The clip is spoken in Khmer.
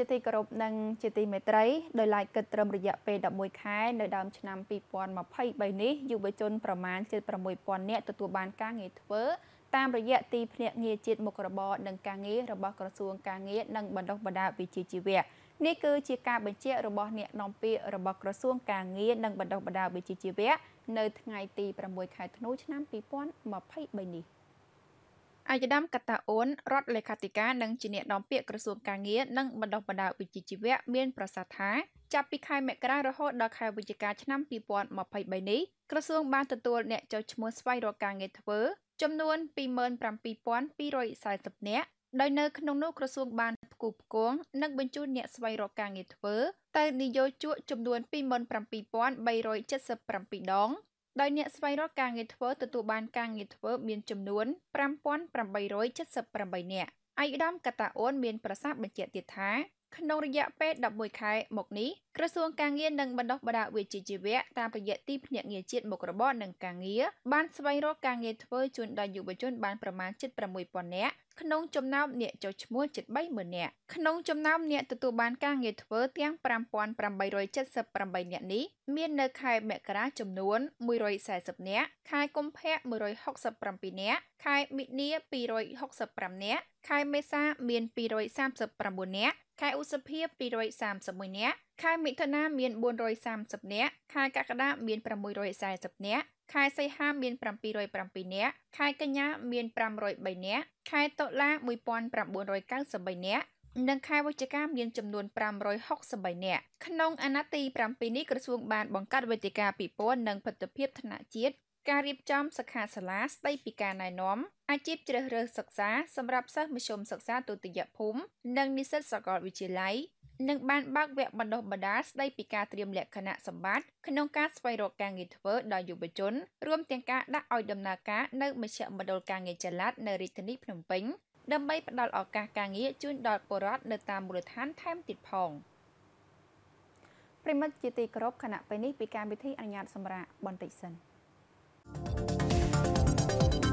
ជាទីគោរពនិងជាទីមេត្រីដោយឡែកគិតត្រឹមរយៈពេល11ខែនៅដើមឆ្នាំ2023នេះយុវជនប្រមាណជិត6000នាក់ទទួលបានការងារធ្វើតាមរយៈទីភ្នាក់ងារជាតិមុខរបរនិងការងាររបស់ក្រសួងការងារនិងបណ្ដុះបណ្ដាលវិជ្ជាជីវៈនេះគឺជាការបញ្ជាក់របស់អ្នកនាំពាក្យរបស់ក្រសួងការងារនិងបណ្ដុះបណ្ដាលវិជ្ជាជីវៈនៅថ្ងៃទី6ខែធ្នូឆ្នាំ2023នេះ។អាយដាមកតាអូនរដ្ឋលេខាធិការនិងជាអ្នកនាំពាក្យក្រសួងការងារនិងបណ្ដុះបណ្ដាលវិជ្ជាជីវៈមានប្រសាសន៍ថាចាប់ពីខែមករារហូតដល់ខែវិច្ឆិកាឆ្នាំ2023នេះក្រសួងបានទទួលអ្នកចុះឈ្មោះស្វែងរកការងារធ្វើចំនួន27240នាក់ដោយនៅក្នុងនោះក្រសួងបានផ្គូផ្គងនិងបញ្ជូនអ្នកស្វែងរកការងារធ្វើទៅនិយោជកចំនួន27377ដងដោយអ្នកស្វែងរកការងារធ្វើទទួលបានការងារធ្វើមានចំនួន5878នាក់ឯកឧត្តមកតាអូនមានប្រសាសន៍បញ្ជាក់ទៀតថាក្នុងរយៈពេល11ខែមកនេះក្រសួងការងារនិងបណ្ដុះបណ្ដាលវិជ្ជាជីវៈតាមរយៈទីភ្នាក់ងារជាតិមុខរបរនិងការងារបានស្វែងរកការងារធ្វើជូនដល់យុវជនបានប្រមាណ76000នាក់ក្នុងចំណោមអ្នកចុះឈ្មោះជិត30,000នាក់ក្នុងចំណោមអ្នកទទួលបានការងារធ្វើទាំង5878នាក់នេះមាននៅខែមករាចំនួន140នាក់ខែកុម្ភៈ167នាក់ខែមិនិនា265នាក់ខែមេសាមាន239នាក់ខែឧសភា231នាក់ខែមិថុនាមាន430នាក់ខែកក្កដាមាន640នាក់ខែសីហាមាន707នាក់ខែកញ្ញាមាន503នាក់ខែតុលា1993នាក់និងខែវិច្ឆិកាមានចំនួន563នាក់ក្នុងអាណត្តិទី7នេះក្រសួងបានបង្កើតវេទិកាពិព័រណ៍និងផលិតភាពថ្នាក់ជាតិការរៀបចំសិក្ខាសាលាស្ដីពីការណែនាំអាជីពជ្រើសរើសសិក្សាសម្រាប់សិស្សមធ្យមសិក្សាទុតិយភូមិនិងនិស្សិតសាកលវិទ្យាល័យនិងបានបើកវគ្គបណ្ដុះបណ្ដាលស្ដីពីការត្រៀមលក្ខណៈសម្បត្តិក្នុងការស្វែងរកការងារធ្វើដល់យុវជនរួមទាំងការដាក់ឲ្យដំណើរការនៅមជ្ឈមណ្ឌលការងារចល័តនៅរាជធានីភ្នំពេញដើម្បីផ្ដល់ឱកាសការងារជូនដល់ពលរដ្ឋនៅតាមមូលដ្ឋានថែមទៀតផងប្រិមិត្តជាទីគោរពខណៈពេលនេះពីកម្មវិធីអនុញ្ញាតសម្រាប់បន្តិចសិន thank you